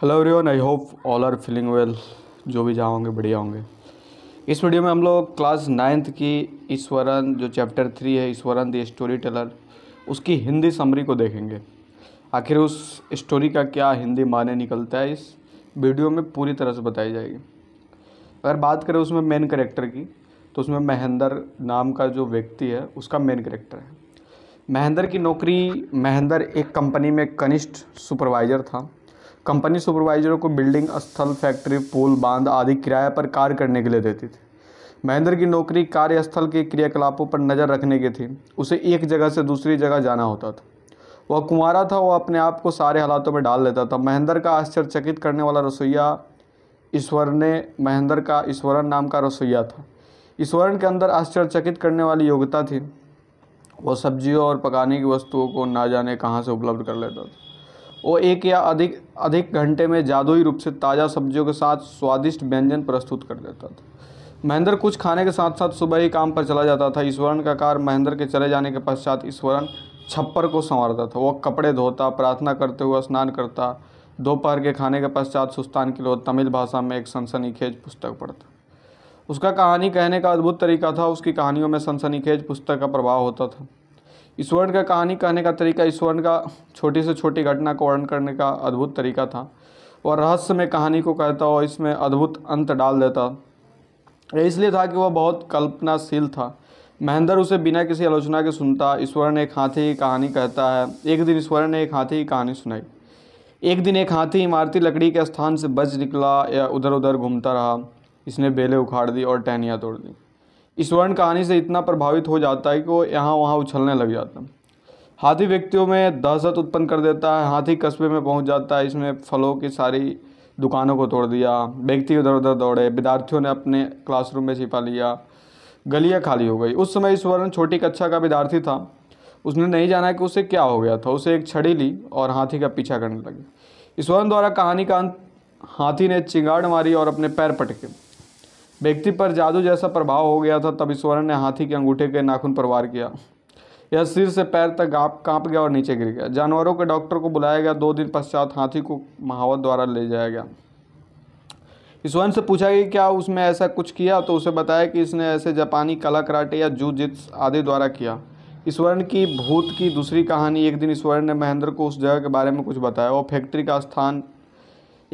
hello everyone I hope all are feeling well जो भी जहाँ होंगे बढ़िया होंगे इस वीडियो में हम लोग क्लास नाइन्थ की ईश्वरन जो चैप्टर थ्री है ईश्वरन द स्टोरी टेलर उसकी हिंदी समरी को देखेंगे आखिर उस स्टोरी का क्या हिंदी माने निकलता है इस वीडियो में पूरी तरह से बताई जाएगी अगर बात करें उसमें मेन करेक्टर की तो उसमें महेंद्र नाम का जो व्यक्ति है उसका मेन करेक्टर है महेंद्र की नौकरी महेंद्र एक कंपनी में कनिष्ठ सुपरवाइज़र था कंपनी सुपरवाइजरों को बिल्डिंग स्थल फैक्ट्री पुल बांध आदि किराए पर कार्य करने के लिए देती थी महेंद्र की नौकरी कार्यस्थल के क्रियाकलापों पर नज़र रखने की थी उसे एक जगह से दूसरी जगह जाना होता था वह कुंवारा था वह अपने आप को सारे हालातों में डाल लेता था महेंद्र का आश्चर्यचकित करने वाला रसोईया ईश्वर ने महेंद्र का ईश्वरन नाम का रसोईया था ईश्वरन के अंदर आश्चर्यचकित करने वाली योग्यता थी वह सब्जियों और पकाने की वस्तुओं को ना जाने कहाँ से उपलब्ध कर लेता था वो एक या अधिक अधिक घंटे में जादुई रूप से ताज़ा सब्जियों के साथ स्वादिष्ट व्यंजन प्रस्तुत कर देता था महेंद्र कुछ खाने के साथ साथ सुबह ही काम पर चला जाता था ईश्वरन का कार महेंद्र के चले जाने के पश्चात ईश्वरन छप्पर को संवारता था वह कपड़े धोता प्रार्थना करते हुए स्नान करता दोपहर के खाने के पश्चात सुस्तान की लोग तमिल भाषा में एक सनसनीखेज पुस्तक पढ़ता उसका कहानी कहने का अद्भुत तरीका था उसकी कहानियों में सनसनीखेज पुस्तक का प्रभाव होता था ईश्वर्ण का कहानी कहने का तरीका ईश्वर्ण का छोटी से छोटी घटना को वर्णन करने का अद्भुत तरीका था और रहस्य में कहानी को कहता और इसमें अद्भुत अंत डाल देता इसलिए था कि वह बहुत कल्पनाशील था महेंद्र उसे बिना किसी आलोचना के सुनता ईश्वर ने एक हाथी की कहानी कहता है एक दिन ईश्वर ने एक हाथी की कहानी सुनाई एक दिन एक हाथी इमारती लकड़ी के स्थान से बच निकला या उधर उधर घूमता रहा इसने बेले उखाड़ दी और टहनियाँ तोड़ दी इस वर्ण कहानी से इतना प्रभावित हो जाता है कि वो यहाँ वहाँ उछलने लग जाता है हाथी व्यक्तियों में दहशत उत्पन्न कर देता है हाथी कस्बे में पहुँच जाता है इसने फलों की सारी दुकानों को तोड़ दिया व्यक्ति उधर उधर दौड़े विद्यार्थियों ने अपने क्लासरूम में छिपा लिया गलियाँ खाली हो गई उस समय इस वर्ण छोटी कक्षा का विद्यार्थी था उसने नहीं जाना कि उसे क्या हो गया था उसे एक छड़ी ली और हाथी का पीछा करने लगी वर्ण द्वारा कहानी का अंत हाथी ने चिंगाड़ मारी और अपने पैर पटके व्यक्ति पर जादू जैसा प्रभाव हो गया था तब ईश्वर ने हाथी के अंगूठे के नाखून पर वार किया यह सिर से पैर तक कांप गया और नीचे गिर गया जानवरों के डॉक्टर को बुलाया गया दो दिन पश्चात हाथी को महावत द्वारा ले जाया गया ईश्वर से पूछा कि क्या उसमें ऐसा कुछ किया तो उसे बताया कि इसने ऐसे जापानी कला कराटे या जू जित्स आदि द्वारा किया ईश्वरन की भूत की दूसरी कहानी एक दिन ईश्वर ने महेंद्र को उस जगह के बारे में कुछ बताया और फैक्ट्री का स्थान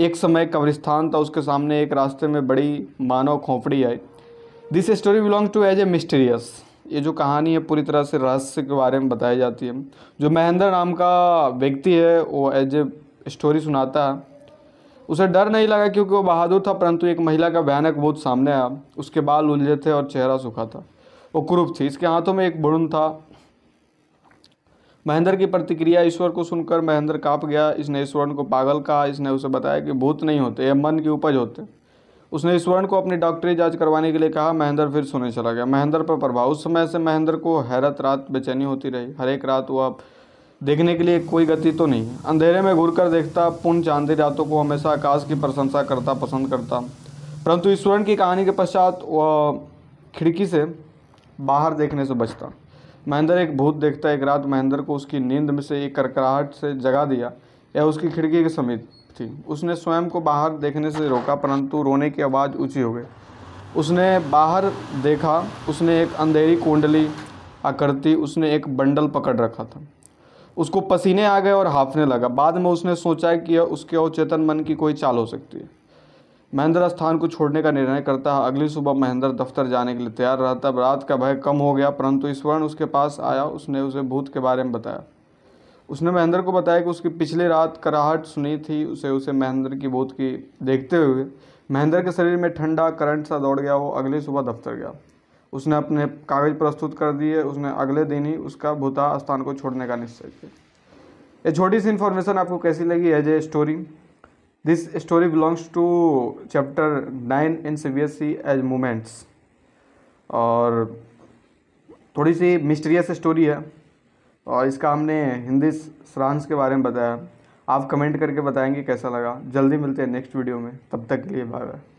एक समय कब्रिस्तान था उसके सामने एक रास्ते में बड़ी मानव खोपड़ी I this story belong to as a mysterious ये जो कहानी है पूरी तरह से रहस्य के बारे में बताई जाती है जो महेंद्र नाम का व्यक्ति है वो एज ए स्टोरी सुनाता है उसे डर नहीं लगा क्योंकि वो बहादुर था परंतु एक महिला का भयानक बहुत सामने आया उसके बाल उलझे थे और चेहरा सूखा था वो क्रूप थी इसके हाथों में एक बुड़न था महेंद्र की प्रतिक्रिया ईश्वर को सुनकर महेंद्र कांप गया इसने ईश्वरन को पागल कहा इसने उसे बताया कि भूत नहीं होते यह मन की उपज होते उसने ईश्वरन को अपनी डॉक्टरी जांच करवाने के लिए कहा महेंद्र फिर सोने चला गया महेंद्र पर प्रभाव उस समय से महेंद्र को हैरत रात बेचैनी होती रही हर एक रात वह देखने के लिए कोई गति तो नहीं अंधेरे में घूर कर देखता पुण्य चांदी रातों को हमेशा आकाश की प्रशंसा करता पसंद करता परंतु ईश्वरन की कहानी के पश्चात वह खिड़की से बाहर देखने से बचता महेंद्र एक भूत देखता एक रात महेंद्र को उसकी नींद में से एक करकराहट से जगा दिया यह उसकी खिड़की के समीप थी उसने स्वयं को बाहर देखने से रोका परंतु रोने की आवाज़ ऊँची हो गई उसने बाहर देखा उसने एक अंधेरी कुंडली आकृति उसने एक बंडल पकड़ रखा था उसको पसीने आ गए और हाँफने लगा बाद में उसने सोचा कि यह उसके अवचेतन मन की कोई चाल हो सकती है महेंद्र स्थान को छोड़ने का निर्णय करता है अगली सुबह महेंद्र दफ्तर जाने के लिए तैयार रहता रात का भय कम हो गया परंतु ईश्वरण उसके पास आया उसने उसे भूत के बारे में बताया उसने महेंद्र को बताया कि उसकी पिछली रात कराहट सुनी थी उसे उसे महेंद्र की भूत की देखते हुए महेंद्र के शरीर में ठंडा करंट सा दौड़ गया वो अगली सुबह दफ्तर गया उसने अपने कागज प्रस्तुत कर दिए उसने अगले दिन ही उसका भूता स्थान को छोड़ने का निश्चय किया ये छोटी सी इन्फॉर्मेशन आपको कैसी लगी as a story this to chapter nine in C B S C as moments और थोड़ी सी मिस्टीरियस स्टोरी है और इसका हमने हिंदी सरांस के बारे में बताया आप कमेंट करके बताएंगे कैसा लगा जल्दी मिलते हैं नेक्स्ट वीडियो में तब तक के लिए बाय बाय